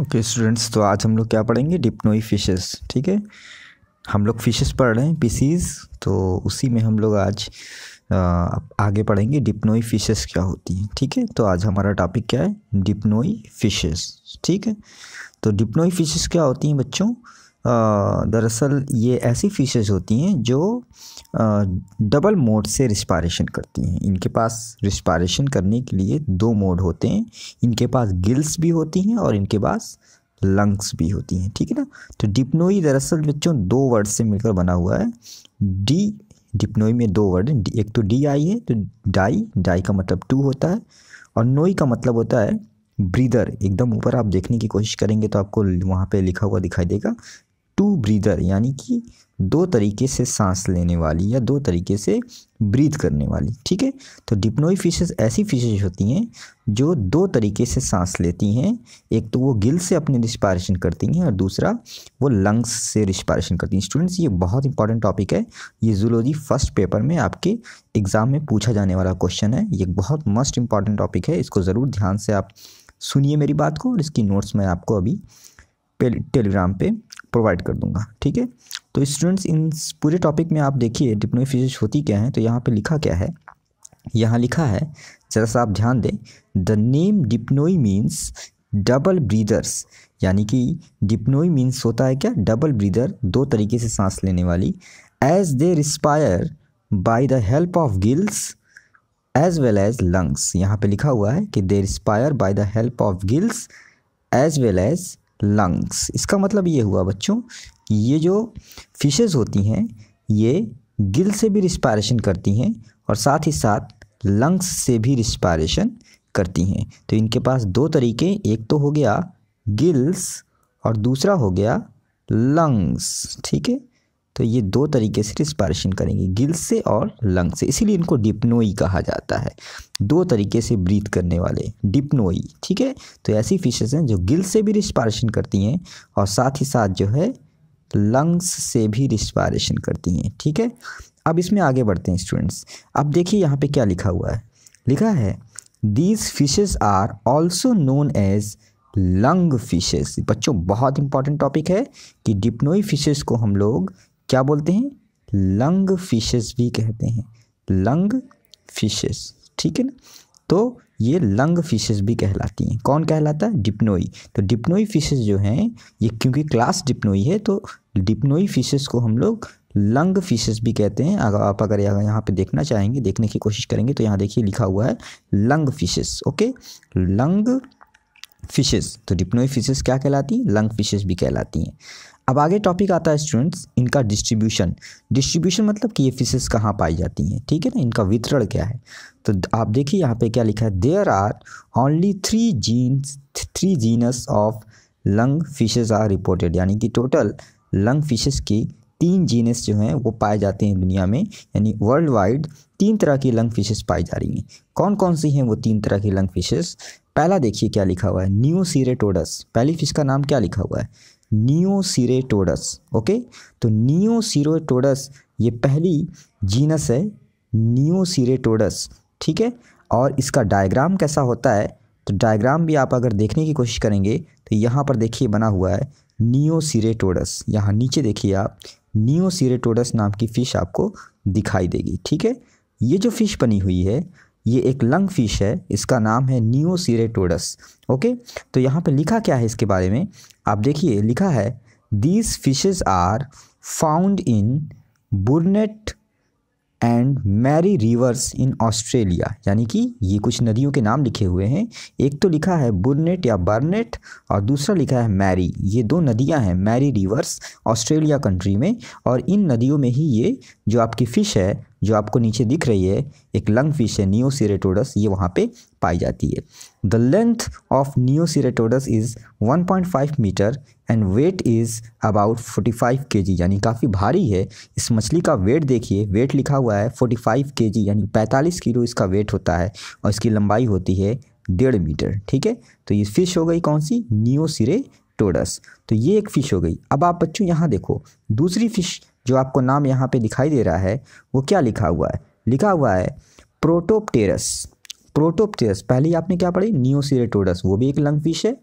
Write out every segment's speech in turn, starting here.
okay okay, students तो आज हम लोग क्या पढ़ेंगे डिप्नोई फिशेस ठीक है हम लोग फिशेस पढ़ रहे हैं पीसीज तो उसी में हम लोग आज आ, आगे पढ़ेंगे डिप्नोई फिशेस क्या होती हैं ठीक है तो आज हमारा टॉपिक क्या है डिप्नोई फिशेस ठीक है तो डिप्नोई फिशेस क्या होती हैं बच्चों दरअसल ये ऐसी फिशेज़ होती हैं जो डबल मोड से रिस्पारेशन करती हैं इनके पास रिस्पारेशन करने के लिए दो मोड होते हैं इनके पास गिल्स भी होती हैं और इनके पास लंग्स भी होती हैं ठीक है ना तो डिप्नोई दरअसल बच्चों दो वर्ड से मिलकर बना हुआ है डी डिप्नोई में दो वर्ड हैं एक तो डी आई है तो डाई डाई का मतलब टू होता है और नोई का मतलब होता है ब्रीदर एकदम ऊपर आप देखने की कोशिश करेंगे तो आपको वहाँ पे लिखा हुआ दिखाई देगा टू ब्रीदर यानी कि दो तरीके से सांस लेने वाली या दो तरीके से ब्रीथ करने वाली ठीक है तो डिप्नोई फिशेज ऐसी फिशेज होती हैं जो दो तरीके से सांस लेती हैं एक तो वो गिल से अपने रिस्पायरेशन करती हैं और दूसरा वो लंग्स से रिस्पायरेशन करती हैं स्टूडेंट्स ये बहुत इंपॉर्टेंट टॉपिक है ये जूलॉजी फर्स्ट पेपर में आपके एग्ज़ाम में पूछा जाने वाला क्वेश्चन है ये बहुत मस्ट इंपॉर्टेंट टॉपिक है इसको ज़रूर ध्यान से आप सुनिए मेरी बात को और इसकी नोट्स मैं आपको अभी टेलीग्राम पर प्रोवाइड कर दूंगा ठीक है तो स्टूडेंट्स इन पूरे टॉपिक में आप देखिए फिजिक्स होती क्या है तो यहाँ पे लिखा क्या है यहाँ लिखा है ज़रा सा आप ध्यान दें the name Dipnoi means double breathers यानी कि डिप्नोई मीन्स होता है क्या डबल ब्रीदर दो तरीके से सांस लेने वाली as they respire by the help of gills as well as lungs यहाँ पे लिखा हुआ है कि they respire by the help of gills as well as lungs इसका मतलब ये हुआ बच्चों ये जो फिशेज़ होती हैं ये गिल से भी रिस्पायरेशन करती हैं और साथ ही साथ लंग्स से भी रिस्पायरेशन करती हैं तो इनके पास दो तरीके एक तो हो गया गिल्स और दूसरा हो गया लंग्स ठीक है तो ये दो तरीके से रिस्पायरेशन करेंगे गिल से और लंग से इसीलिए इनको डिप्नोई कहा जाता है दो तरीके से ब्रीथ करने वाले डिप्नोई ठीक है तो ऐसी फिशेज़ हैं जो गिल से भी रिस्पायरेशन करती हैं और साथ ही साथ जो है लंग्स से भी रिस्पायरेशन करती हैं ठीक है अब इसमें आगे बढ़ते हैं स्टूडेंट्स अब देखिए यहाँ पर क्या लिखा हुआ है लिखा है these fishes are also known as lung fishes बच्चों बहुत इंपॉर्टेंट टॉपिक है कि डिप्नोई फिशेस को हम लोग क्या बोलते हैं लंग फिशेस भी कहते हैं लंग फिशेस ठीक है ना तो ये लंग फिशेस भी कहलाती हैं कौन कहलाता है डिप्नोई तो डिप्नोई फिशेस जो हैं ये क्योंकि क्लास डिप्नोई है तो डिप्नोई फिशेस को हम लोग लंग फिशेस भी कहते हैं अगर आप अगर यहाँ पे देखना चाहेंगे देखने की कोशिश करेंगे तो यहाँ देखिए लिखा हुआ है lung fishes okay lung fishes तो डिप्नोई फिशेस क्या कहलाती हैं लंग फिशेस भी कहलाती हैं अब आगे टॉपिक आता है स्टूडेंट्स इनका डिस्ट्रीब्यूशन डिस्ट्रीब्यूशन मतलब कि ये फिशेस कहाँ पाई जाती हैं ठीक है ना इनका वितरण क्या है तो आप देखिए यहाँ पे क्या लिखा है there are only three genus three genus of lung fishes are reported यानी कि टोटल लंग फिशेस की तीन जीनस जो हैं वो पाए जाते हैं दुनिया में यानी वर्ल्ड वाइड तीन तरह की लंग फिशेस पाई जा रही हैं कौन कौन सी हैं वो तीन तरह की लंग फिशेस पहला देखिए क्या लिखा हुआ है न्यू सीरेटोडस पहली फिश का नाम क्या लिखा हुआ है नियोसिरेटोडस ओके तो नियोसिरेटोडस ये पहली जीनस है नियोसिरेटोडस ठीक है और इसका डायग्राम कैसा होता है तो डायग्राम भी आप अगर देखने की कोशिश करेंगे तो यहाँ पर देखिए बना हुआ है नियोसिरेटोडस यहाँ नीचे देखिए आप नियोसिरेटोडस नाम की फ़िश आपको दिखाई देगी ठीक है ये जो फिश बनी हुई है ये एक लंग फिश है इसका नाम है नियोसीरेटोडस ओके तो यहाँ पे लिखा क्या है इसके बारे में आप देखिए लिखा है these fishes are found in Burnett and Mary rivers in Australia यानी कि ये कुछ नदियों के नाम लिखे हुए हैं एक तो लिखा है बुरनेट या बर्नेट और दूसरा लिखा है मैरी ये दो नदियां हैं मैरी रिवर्स ऑस्ट्रेलिया कंट्री में और इन नदियों में ही ये जो आपकी फ़िश है जो आपको नीचे दिख रही है एक लंग फिश है नियोसीरेटोडस ये वहाँ पे पाई जाती है the length of Neoceratodus is 1.5 metre and weight is about 45 KG यानी काफ़ी भारी है इस मछली का वेट देखिए वेट लिखा हुआ है 45 केजी यानी 45 किलो इसका वेट होता है और इसकी लंबाई होती है डेढ़ मीटर ठीक है तो ये फिश हो गई कौन सी नियोसीरे तो ये एक फ़िश हो गई अब आप बच्चों यहाँ देखो दूसरी फ़िश जो आपको नाम यहाँ पे दिखाई दे रहा है वो क्या लिखा हुआ है लिखा हुआ है प्रोटोपटेरस प्रोटोपटेरस पहले आपने क्या पढ़ी नियोसिरेटोडस वो भी एक लंग फिश है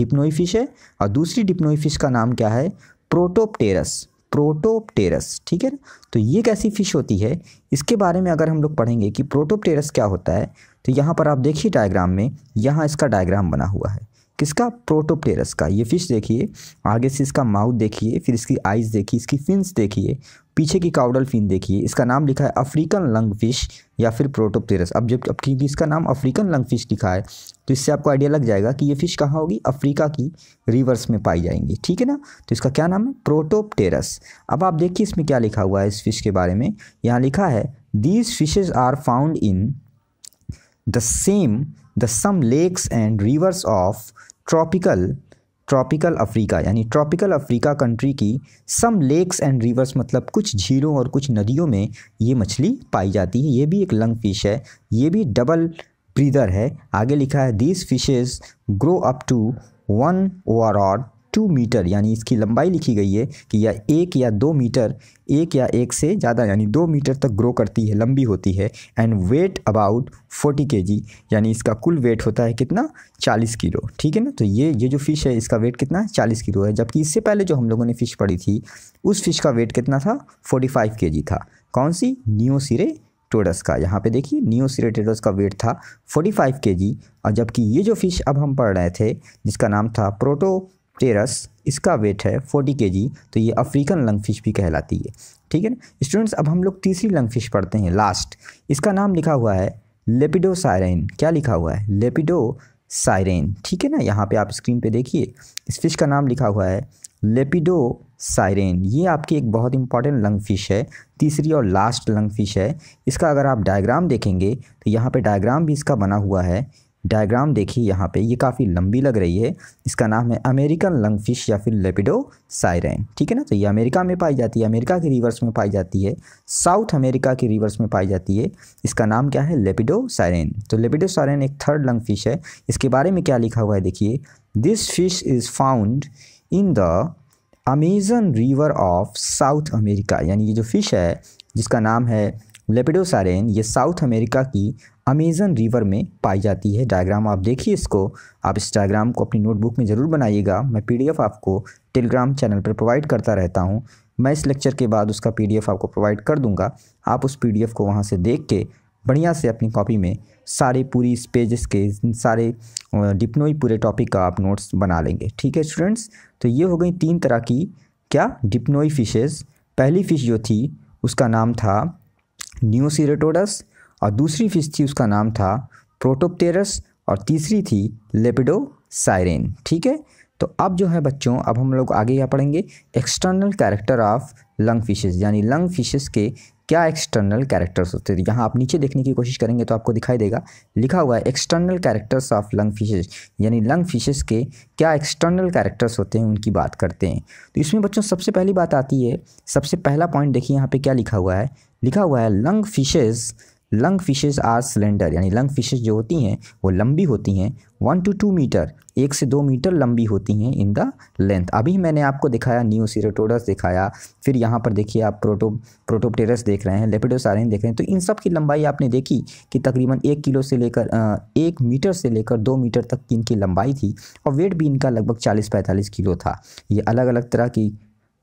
डिप्नोई फिश है और दूसरी डिप्नोई फिश का नाम क्या है प्रोटोपटेरस प्रोटोपटेरस ठीक है तो ये कैसी फ़िश होती है इसके बारे में अगर हम लोग पढ़ेंगे कि प्रोटोपटेरस क्या होता है तो यहाँ पर आप देखिए डायग्राम में यहाँ इसका डायग्राम बना हुआ है किसका प्रोटोप्टेरस का ये फिश देखिए आगे से इसका माउथ देखिए फिर इसकी आइज़ देखिए इसकी फिन्स देखिए पीछे की काउडल फिन देखिए इसका नाम लिखा है अफ्रीकन लंग फिश या फिर प्रोटोप्टेरस अब जब अब क्योंकि इसका नाम अफ्रीकन लंग फिश लिखा है तो इससे आपको आइडिया लग जाएगा कि ये फ़िश कहाँ होगी अफ्रीका की रिवर्स में पाई जाएंगी ठीक है ना तो इसका क्या नाम है प्रोटोप्टेरस अब आप देखिए इसमें क्या लिखा हुआ है इस फिश के बारे में यहाँ लिखा है these fishes are found in the same the some lakes and rivers of tropical tropical Africa यानी ट्रॉपिकल अफ्रीका कंट्री की सम लेक्स एंड रिवर्स मतलब कुछ झीलों और कुछ नदियों में ये मछली पाई जाती है ये भी एक लंग फिश है ये भी डबल ब्रीदर है आगे लिखा है these fishes grow up to one over odd two metre यानी इसकी लंबाई लिखी गई है कि यह एक या दो मीटर एक या एक से ज़्यादा यानी दो मीटर तक ग्रो करती है लंबी होती है and wait about forty K जी यानी इसका कुल वेट होता है कितना चालीस किलो ठीक है ना तो ये ये जो फिश है इसका वेट कितना है चालीस किलो है जबकि इससे पहले जो हम लोगों ने फ़िश पड़ी थी उस फिश का वेट कितना था फोर्टी फाइव के जी था कौन सी नियो सिरे टोडस का यहाँ पे देखिए नियो टोडस का वेट था 45 जी और जबकि ये जो फिश अब हम पढ़ रहे थे जिसका नाम था प्रोटो टेरस इसका वेट है फोर्टी के जी तो ये अफ्रीकन लंग फिश भी कहलाती है ठीक है ना स्टूडेंट्स अब हम लोग तीसरी लंग फिश पढ़ते हैं लास्ट इसका नाम लिखा हुआ है लेपिडो सायरेन क्या लिखा हुआ है लेपिडो सायरेन ठीक है ना यहाँ पे आप स्क्रीन पे देखिए इस फिश का नाम लिखा हुआ है लेपिडो साइरेन ये आपकी एक बहुत इंपॉर्टेंट लंग फिश है तीसरी और लास्ट लंग फिश है इसका अगर आप डायग्राम देखेंगे तो यहाँ पे डायग्राम भी इसका बना हुआ है डायग्राम देखिए यहाँ पे ये काफ़ी लंबी लग रही है इसका नाम है अमेरिकन लंग फिश या फिर लेपिडो साइरेन ठीक है ना तो ये अमेरिका में पाई जाती है अमेरिका के रिवर्स में पाई जाती है साउथ अमेरिका के रिवर्स में पाई जाती है इसका नाम क्या है लेपिडो साइरेन तो लेपिडो साइरेन एक थर्ड लंग फिश है इसके बारे में क्या लिखा हुआ है देखिए this fish is found in the Amazon river of South America यानी ये जो फिश है जिसका नाम है लेपिडो साइरेन ये साउथ अमेरिका की अमेजन रिवर में पाई जाती है डायग्राम आप देखिए इसको आप इस डायग्राम को अपनी नोटबुक में ज़रूर बनाइएगा मैं पीडीएफ आपको टेलीग्राम चैनल पर प्रोवाइड करता रहता हूँ मैं इस लेक्चर के बाद उसका पीडीएफ आपको प्रोवाइड कर दूँगा आप उस पी को वहाँ से देख के बढ़िया से अपनी कॉपी में सारे पूरी इस पेजेस के सारे डिप्नोई पूरे टॉपिक का आप नोट्स बना लेंगे ठीक है स्टूडेंट्स तो ये हो गई तीन तरह की क्या डिप्नोई फिशेज़ पहली फ़िश जो थी उसका नाम था न्यू सीरेटोडस और दूसरी फिश थी उसका नाम था प्रोटोपटेरस और तीसरी थी लेपिडोसाइरेन ठीक है तो अब जो है बच्चों अब हम लोग आगे क्या पढ़ेंगे external character of lung fishes यानी लंग फिशेस के क्या एक्सटर्नल कैरेक्टर्स होते हैं यहाँ आप नीचे देखने की कोशिश करेंगे तो आपको दिखाई देगा लिखा हुआ है external characters of lung fishes यानी लंग फिशेस के क्या एक्सटर्नल कैरेक्टर्स होते हैं उनकी बात करते हैं तो इसमें बच्चों सबसे पहली बात आती है सबसे पहला पॉइंट देखिए यहाँ पे क्या लिखा हुआ है लिखा हुआ है lung fishes lung fishes are cylinder यानी लंग फिशेज जो होती हैं वो लंबी होती हैं वन टू टू मीटर एक से दो मीटर लंबी होती हैं इन द लेंथ अभी मैंने आपको दिखाया न्यू सीरोटोडस दिखाया फिर यहाँ पर देखिए आप प्रोटो प्रोटोपटेरस देख रहे हैं लेपिडोसारिन देख रहे हैं तो इन सब की लंबाई आपने देखी कि तकरीबन एक किलो से लेकर एक मीटर से लेकर दो मीटर तक की इनकी लंबाई थी और वेट भी इनका लगभग चालीस पैंतालीस किलो था ये अलग अलग तरह की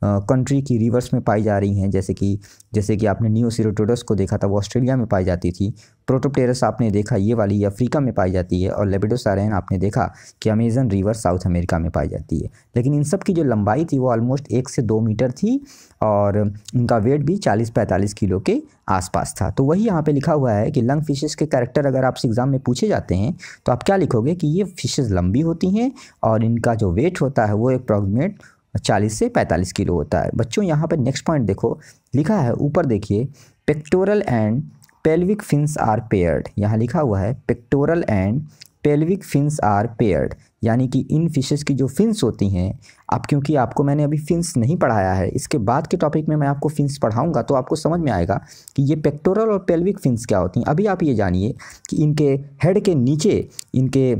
कंट्री की रिवर्स में पाई जा रही हैं जैसे कि जैसे कि आपने न्यू सीरोटोडस को देखा था वो ऑस्ट्रेलिया में पाई जाती थी प्रोटोप्टेरस आपने देखा ये वाली अफ्रीका में पाई जाती है और लेबिडोसारेन आपने देखा कि अमेजन रिवर साउथ अमेरिका में पाई जाती है लेकिन इन सब की जो लंबाई थी वो ऑलमोस्ट एक से दो मीटर थी और इनका वेट भी चालीस पैंतालीस किलो के आसपास था तो वही यहाँ पे लिखा हुआ है कि लंग फिशेस के कैरेक्टर अगर आपसे एग्ज़ाम में पूछे जाते हैं तो आप क्या लिखोगे कि ये फिशेस लंबी होती हैं और इनका जो वेट होता है वो एक अप्रॉक्सीमेट चालीस से पैंतालीस किलो होता है बच्चों यहाँ पर नेक्स्ट पॉइंट देखो लिखा है ऊपर देखिए pectoral and pelvic fins are paired यहाँ लिखा हुआ है pectoral and pelvic fins are paired यानी कि इन फिशेस की जो फिंस होती हैं अब क्योंकि आपको मैंने अभी फिंस नहीं पढ़ाया है इसके बाद के टॉपिक में मैं आपको फिंस पढ़ाऊंगा तो आपको समझ में आएगा कि ये पेक्टोरल और पेल्विक फिंस क्या होती हैं अभी आप ये जानिए कि इनके हेड के नीचे इनके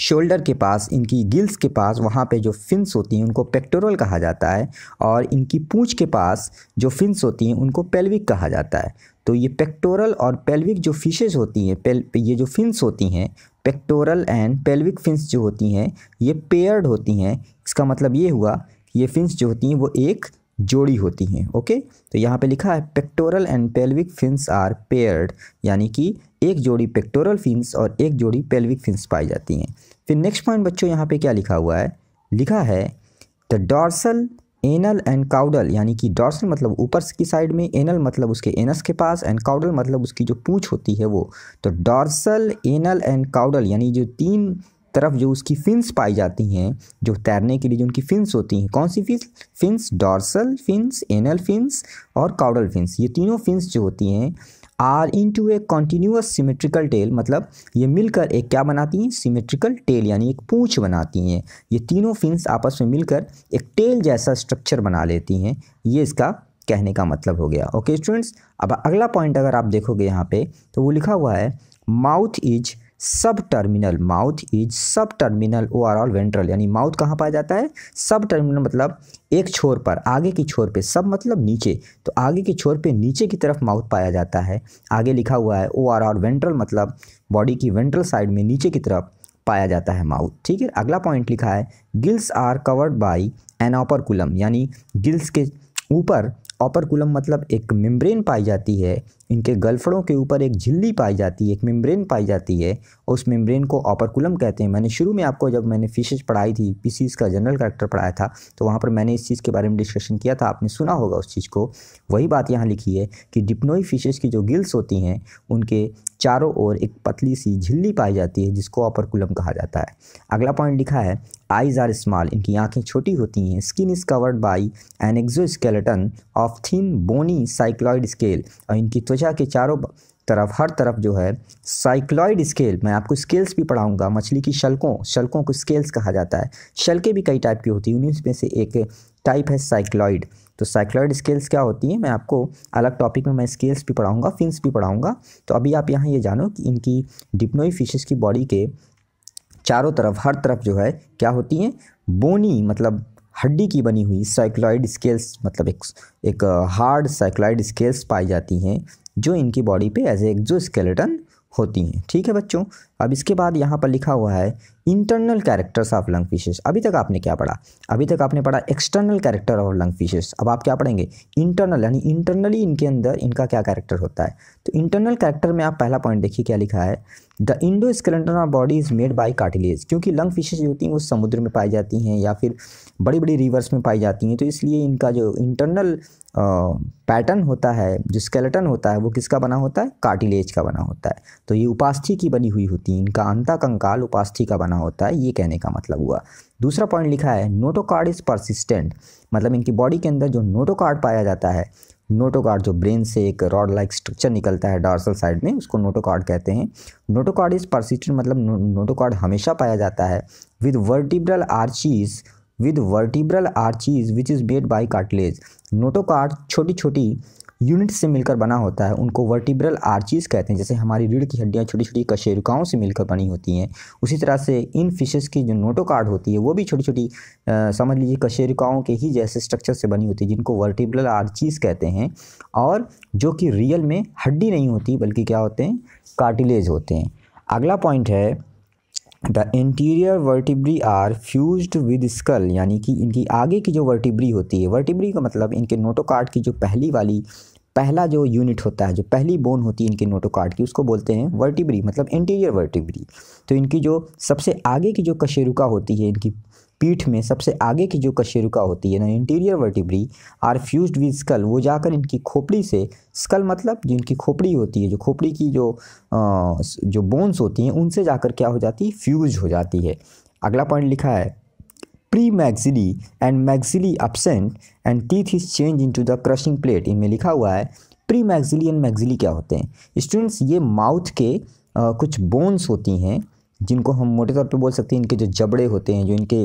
शोल्डर के पास इनकी गिल्स के पास वहाँ पे जो फिन्स होती हैं उनको पेक्टोरल कहा जाता है और इनकी पूंछ के पास जो फिन्स होती हैं उनको पेल्विक कहा जाता है तो ये पेक्टोरल और पेल्विक जो फिशेज होती हैं ये जो फिन्स होती हैं पेक्टोरल एंड पेल्विक फिन्स जो होती हैं ये पेयर्ड होती हैं इसका मतलब ये हुआ ये फिन्स जो होती हैं वो एक जोड़ी होती हैं ओके तो यहाँ पे लिखा है pectoral and pelvic fins are paired यानी कि एक जोड़ी पेक्टोरल फिन्स और एक जोड़ी पेल्विक फिन्स पाई जाती हैं फिर नेक्स्ट पॉइंट बच्चों यहाँ पे क्या लिखा हुआ है लिखा है the dorsal anal and caudal यानी कि डॉर्सल मतलब ऊपर की साइड में एनल मतलब उसके एनस के पास एंड काउडल मतलब उसकी जो पूँछ होती है वो तो डॉर्सल एनल एंड काउडल यानी जो तीन तरफ जो उसकी फिन्स पाई जाती हैं जो तैरने के लिए जो उनकी फिन्स होती हैं कौन सी fins fins dorsal fins anal fins और काउडल फिन्स ये तीनों फिन्स जो होती हैं are into a continuous symmetrical tail मतलब ये मिलकर एक क्या बनाती हैं सीमेट्रिकल टेल यानी एक पूँछ बनाती हैं ये तीनों फिन्स आपस में मिलकर एक टेल जैसा स्ट्रक्चर बना लेती हैं ये इसका कहने का मतलब हो गया ओके स्टूडेंट्स अब अगला पॉइंट अगर आप देखोगे यहाँ पे तो वो लिखा हुआ है mouth is subterminal mouth is subterminal overall ventral यानी माउथ कहाँ पाया जाता है सब टर्मिनल मतलब एक छोर पर आगे की छोर पे सब मतलब नीचे तो आगे की छोर पे नीचे की तरफ माउथ पाया जाता है आगे लिखा हुआ है ओवरऑल वेंट्रल मतलब बॉडी की वेंट्रल साइड में नीचे की तरफ पाया जाता है माउथ ठीक है अगला पॉइंट लिखा है gills are covered by operculum यानी गिल्स के ऊपर ऑपरकुलम मतलब एक मेम्ब्रेन पाई जाती है इनके गलफड़ों के ऊपर एक झिल्ली पाई जाती है एक मेम्ब्रेन पाई जाती है उस मेम्ब्रेन को ऑपरकुलम कहते हैं मैंने शुरू में आपको जब मैंने फिशेज पढ़ाई थी पीसीस का जनरल करेक्टर पढ़ाया था तो वहाँ पर मैंने इस चीज़ के बारे में डिस्कशन किया था आपने सुना होगा उस चीज़ को वही बात यहाँ लिखी है कि डिप्नोई फिशेज की जो गिल्स होती हैं उनके चारों ओर एक पतली सी झिल्ली पाई जाती है जिसको ऑपरकुलम कहा जाता है अगला पॉइंट लिखा है आइज़ आर स्मॉल इनकी आंखें छोटी होती हैं skin is covered by an skeleton of thin bony cycloid scale और इनकी त्वचा भुजा के चारों तरफ हर तरफ जो है साइक्लॉइड स्केल मैं आपको स्केल्स भी पढ़ाऊंगा मछली की शल्कों शलकों को स्केल्स कहा जाता है शलके भी कई टाइप की होती हैं उन्हीं में से एक टाइप है साइक्लॉइड तो साइक्लॉइड स्केल्स क्या होती हैं मैं आपको अलग टॉपिक में मैं स्केल्स भी पढ़ाऊँगा फिंस भी पढ़ाऊँगा तो अभी आप यहाँ ये जानो कि इनकी डिप्नोई फिशेस की बॉडी के चारों तरफ हर तरफ जो है क्या होती हैं बोनी मतलब हड्डी की बनी हुई साइक्लॉइड स्केल्स मतलब एक एक हार्ड साइक्लॉइड स्केल्स पाई जाती हैं जो इनकी बॉडी पे एज ए स्केलेटन होती हैं ठीक है बच्चों अब इसके बाद यहाँ पर लिखा हुआ है internal characters of lung fishes अभी तक आपने क्या पढ़ा अभी तक आपने पढ़ा external character of lung fishes अब आप क्या पढ़ेंगे इंटरनल यानी इंटरनली इनके अंदर इनका क्या कैरेक्टर होता है तो इंटरनल कैरेक्टर में आप पहला पॉइंट देखिए क्या लिखा है the endoskeleton of body is made by cartilage क्योंकि लंग फिशेज होती हैं वो समुद्र में पाई जाती हैं या फिर बड़ी बड़ी रिवर्स में पाई जाती हैं तो इसलिए इनका जो इंटरनल पैटर्न होता है जो स्केलेटन होता है वो किसका बना होता है कार्टिलेज का बना होता है तो ये उपास्थि की बनी हुई होती है इनका अंता कंकाल उपास्थि का बना होता है ये कहने का मतलब हुआ दूसरा पॉइंट लिखा है नोटोकार्ड इज़ परसिस्टेंट मतलब इनकी बॉडी के अंदर जो नोटोकार्ड पाया जाता है नोटोकार्ड जो ब्रेन से एक रॉड लाइक स्ट्रक्चर निकलता है डार्सल साइड में उसको नोटोकार्ड कहते हैं नोटोकार्ड इज़ परसिस्टेंट मतलब नोटोकार्ड हमेशा पाया जाता है with vertebral arches with vertebral arches which is made by cartilage notochord छोटी छोटी यूनिट से मिलकर बना होता है उनको वर्टिब्रल आर्चीज कहते हैं जैसे हमारी रीढ़ की हड्डियाँ छोटी छोटी कशेरुकाओं से मिलकर बनी होती हैं उसी तरह से इन फिशेस की जो नोटोकार्ड होती है वो भी छोटी छोटी समझ लीजिए कशेरुकाओं के ही जैसे स्ट्रक्चर से बनी होती है जिनको वर्टिब्रल आर्चीज कहते हैं और जो कि रियल में हड्डी नहीं होती बल्कि क्या होते हैं कार्टिलेज होते हैं अगला पॉइंट है the interior vertebrae are fused with skull यानी कि इनकी आगे की जो वर्टिब्री होती है वर्टिब्री का मतलब इनके नोटोकार्ड की जो पहली वाली पहला जो यूनिट होता है जो पहली बोन होती है इनके नोटोकार्ड की उसको बोलते हैं वर्टिब्री मतलब इंटीरियर वर्टिब्री तो इनकी जो सबसे आगे की जो कशेरुका होती है इनकी पीठ में सबसे आगे की जो कशेरुका होती है ना interior vertebrae are fused with skull वो जाकर इनकी खोपड़ी से स्कल मतलब जिनकी खोपड़ी होती है जो खोपड़ी की जो जो बोन्स होती हैं उनसे जाकर क्या हो जाती है फ्यूज हो जाती है अगला पॉइंट लिखा है premaxillae and maxillae absent and teeth is change into the crushing plate इनमें लिखा हुआ है प्री मैक्सिली एंड मैक्सिली क्या होते हैं स्टूडेंट्स ये माउथ के आ, कुछ बोन्स होती हैं जिनको हम मोटे तौर पे बोल सकते हैं इनके जो जबड़े होते हैं जो इनके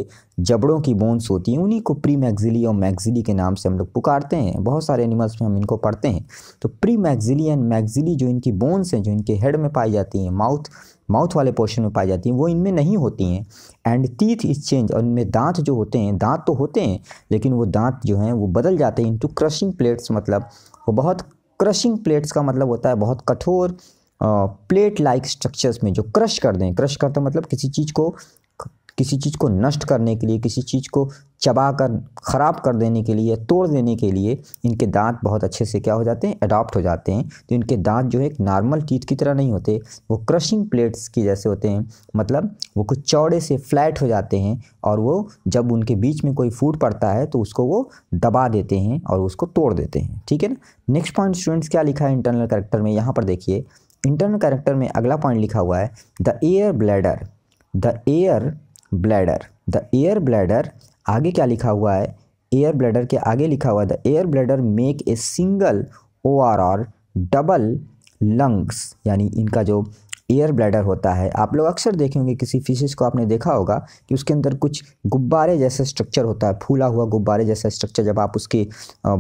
जबड़ों की बोन्स होती हैं उन्हीं को प्री मैगजिली और मैगजिली के नाम से हम लोग पुकारते हैं बहुत सारे एनिमल्स में हम इनको पढ़ते हैं तो प्री मैगजिली एंड मैगजिली जो इनकी बोन्स हैं जो इनके हेड में पाई जाती हैं माउथ माउथ वाले पोर्शन में पाई जाती हैं वो इनमें नहीं होती हैं एंड टीथ इज चेंज और इनमें दांत जो होते हैं दांत तो होते हैं लेकिन वो दांत जो हैं वो बदल जाते हैं इंटू क्रशिंग प्लेट्स मतलब वो बहुत क्रशिंग प्लेट्स का मतलब होता है बहुत कठोर प्लेट लाइक स्ट्रक्चर्स में जो क्रश कर दें क्रश करते तो मतलब किसी चीज़ को किसी चीज़ को नष्ट करने के लिए किसी चीज़ को चबा कर ख़राब कर देने के लिए तोड़ देने के लिए इनके दांत बहुत अच्छे से क्या हो जाते हैं अडॉप्ट हो जाते हैं तो इनके दांत जो है एक नॉर्मल टीथ की तरह नहीं होते वो क्रशिंग प्लेट्स की जैसे होते हैं मतलब वो कुछ चौड़े से फ्लैट हो जाते हैं और वो जब उनके बीच में कोई फूट पड़ता है तो उसको वो दबा देते हैं और उसको तोड़ देते हैं ठीक है ना नेक्स्ट पॉइंट स्टूडेंट्स क्या लिखा है इंटरनल करेक्टर में यहाँ पर देखिए इंटरनल कैरेक्टर में अगला पॉइंट लिखा हुआ है the air bladder the air bladder the air bladder आगे क्या लिखा हुआ है एयर ब्लैडर के आगे लिखा हुआ है the air bladder make a single or or double lungs यानी इनका जो एयर ब्लैडर होता है आप लोग अक्सर देखेंगे किसी फिशेस को आपने देखा होगा कि उसके अंदर कुछ गुब्बारे जैसा स्ट्रक्चर होता है फूला हुआ गुब्बारे जैसा स्ट्रक्चर जब आप उसकी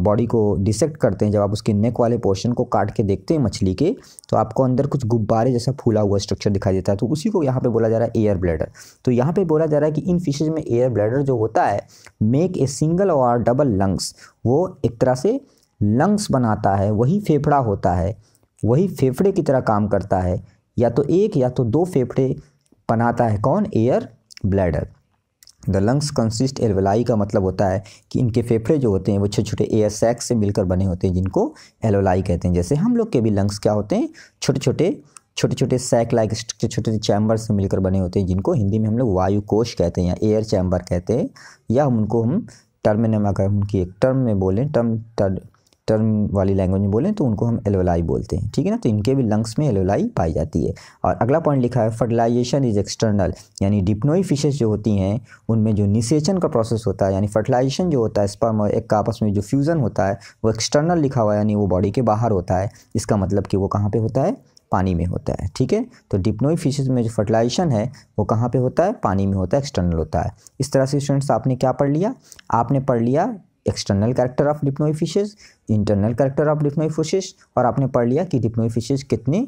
बॉडी को डिसेक्ट करते हैं जब आप उसके नेक वाले पोर्शन को काट के देखते हैं मछली के तो आपको अंदर कुछ गुब्बारे जैसा फूला हुआ स्ट्रक्चर दिखाई देता है तो उसी को यहाँ पर बोला जा रहा है एयर ब्लैडर तो यहाँ पर बोला जा रहा है कि इन फिशेज में एयर ब्लैडर जो होता है मेक ए सिंगल और डबल लंग्स वो एक तरह से लंग्स बनाता है वही फेफड़ा होता है वही फेफड़े की तरह काम करता है या तो एक या तो दो फेफड़े बनाता है कौन air bladder the lungs consist alveoli का मतलब होता है कि इनके फेफड़े जो होते हैं वो छोटे छोटे एयर सैक से मिलकर बने होते हैं जिनको एलोलाई कहते हैं जैसे हम लोग के भी लंग्स क्या होते हैं छोटे छोटे छोटे छोटे सैक लाइक छोटे छोटे चैम्बर से मिलकर बने होते हैं जिनको हिंदी में हम लोग वायु कोश कहते हैं या एयर चैम्बर कहते हैं या हम उनको हम टर्म में अगर उनकी एक टर्म में बोलें टर्म टर्म टर्म वाली लैंग्वेज में बोलें तो उनको हम एलोलाई बोलते हैं ठीक है ना तो इनके भी लंग्स में एलोलाई पाई जाती है और अगला पॉइंट लिखा है फर्टिलाइजेशन इज एक्सटर्नल यानी डिप्नोई फिशेज जो होती हैं उनमें जो निषेचन का प्रोसेस होता है यानी फर्टिलाइजेशन जो होता है स्पर्म और एक का आपस में जो फ्यूज़न होता है वो एक्सटर्नल लिखा हुआ है यानी वो बॉडी के बाहर होता है इसका मतलब कि वो कहाँ पर होता है पानी में होता है ठीक है तो डिप्नोई फिशेज में जो फर्टिलाइजेशन है वो कहाँ पे होता है पानी में होता है एक्सटर्नल होता है इस तरह से स्टूडेंट्स आपने क्या पढ़ लिया आपने पढ़ लिया external character of dipnoi fishes internal character of dipnoi fishes और आपने पढ़ लिया कि डिप्नोइफिशेज कितने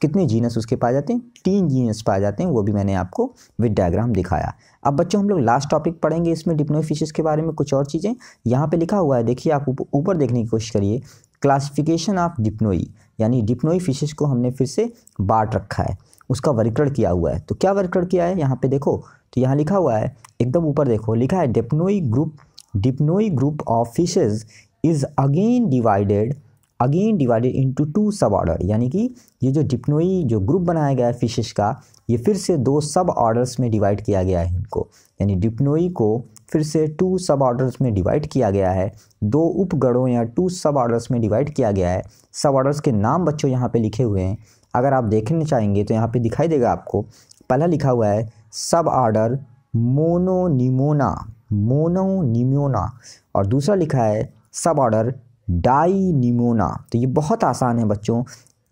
कितने जीनस उसके पाए जाते हैं तीन जीनस पाए जाते हैं वो भी मैंने आपको विद डायग्राम दिखाया अब बच्चों हम लोग लास्ट टॉपिक पढ़ेंगे इसमें डिप्नोइफिशेज के बारे में कुछ और चीज़ें यहाँ पर लिखा हुआ है देखिए आप ऊपर देखने की कोशिश करिए क्लासिफिकेशन ऑफ डिप्नोई यानी डिप्नोई फिशेज को हमने फिर से बांट रखा है उसका वर्गीकरण किया हुआ है तो क्या वर्गीकरण किया है यहाँ पे देखो तो यहाँ लिखा हुआ है एकदम ऊपर देखो लिखा है dipnoi group dipnoi group of fishes is again divided again divided into two suborder यानी कि ये जो डिप्नोई जो ग्रुप बनाया गया है फिशेज का ये फिर से दो सब ऑर्डर्स में डिवाइड किया गया है इनको यानी डिप्नोई को फिर से टू सब ऑर्डर्स में डिवाइड किया गया है दो उपगणों या टू सब ऑर्डर्स में डिवाइड किया गया है सब ऑर्डर्स के नाम बच्चों यहाँ पे लिखे हुए हैं अगर आप देखने चाहेंगे तो यहाँ पे दिखाई देगा आपको पहला लिखा हुआ है सब ऑर्डर मोनोनिमोना मोनोनिम्योना और दूसरा लिखा है सब ऑर्डर डाइनिमोना तो ये बहुत आसान है बच्चों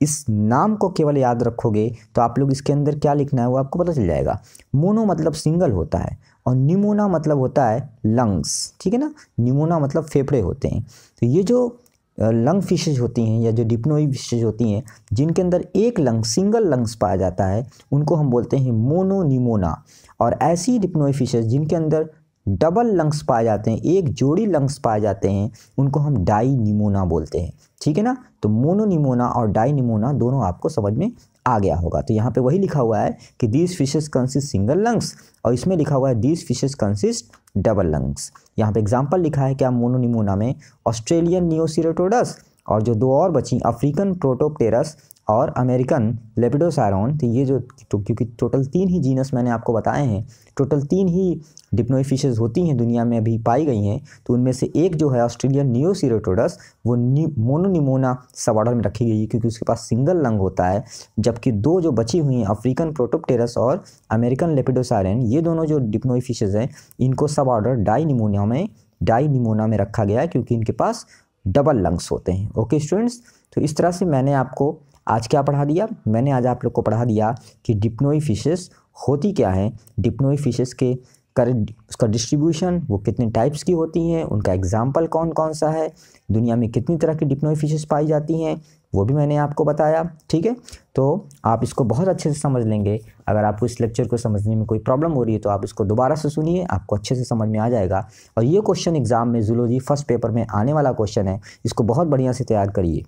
इस नाम को केवल याद रखोगे तो आप लोग इसके अंदर क्या लिखना है वो आपको पता चल जाएगा मोनो मतलब सिंगल होता है और निमोना मतलब होता है लंग्स ठीक है ना निमोना मतलब फेफड़े होते हैं तो ये जो लंग फिशेज होती हैं या जो डिप्नोई फिशेज होती हैं जिनके अंदर एक लंग सिंगल लंग्स पाया जाता है उनको हम बोलते हैं मोनोनिमोना और ऐसी डिप्नोई फिशेज जिनके अंदर डबल लंग्स पाए जाते हैं एक जोड़ी लंग्स पाए जाते हैं उनको हम डाई निमोना बोलते हैं ठीक है ना तो मोनो निमोना और डाई निमोना दोनों आपको समझ में आ गया होगा तो यहाँ पे वही लिखा हुआ है कि these fishes consist single lungs और इसमें लिखा हुआ है these fishes consist double lungs यहाँ पे एग्जाम्पल लिखा है क्या निमोना में ऑस्ट्रेलियन नियोसीरेटोडस और जो दो और बची अफ्रीकन प्रोटोपटेरस और अमेरिकन लेपिडोसारोन तो ये जो तो क्योंकि टोटल तीन ही जीनस मैंने आपको बताए हैं टोटल तीन ही डिप्नोई फिशेज़ होती हैं दुनिया में अभी पाई गई हैं तो उनमें से एक जो है ऑस्ट्रेलियन नियोसीरोटोडस वो मोनोनिमोना सब ऑर्डर में रखी गई है क्योंकि उसके पास सिंगल लंग होता है जबकि दो जो बची हुई हैं अफ्रीकन प्रोटोपटेरस और अमेरिकन लेपिडोसारेन ये दोनों जो डिप्नोई फिशेज़ हैं इनको सब ऑर्डर डाई में डाई निमोना में रखा गया है क्योंकि इनके पास डबल लंग्स होते हैं ओके स्टूडेंट्स तो इस तरह से मैंने आपको आज क्या पढ़ा दिया मैंने आज आप लोग को पढ़ा दिया कि डिप्नोई फिशेस होती क्या है डिप्नोई फिशेस के करंट उसका डिस्ट्रीब्यूशन वो कितने टाइप्स की होती हैं उनका एग्जाम्पल कौन कौन सा है दुनिया में कितनी तरह की डिप्नोई फिशेज पाई जाती हैं वो भी मैंने आपको बताया ठीक है तो आप इसको बहुत अच्छे से समझ लेंगे अगर आपको इस लेक्चर को समझने में कोई प्रॉब्लम हो रही है तो आप इसको दोबारा से सुनिए आपको अच्छे से समझ में आ जाएगा और ये क्वेश्चन एग्ज़ाम में जुलोजी फर्स्ट पेपर में आने वाला क्वेश्चन है इसको बहुत बढ़िया से तैयार करिए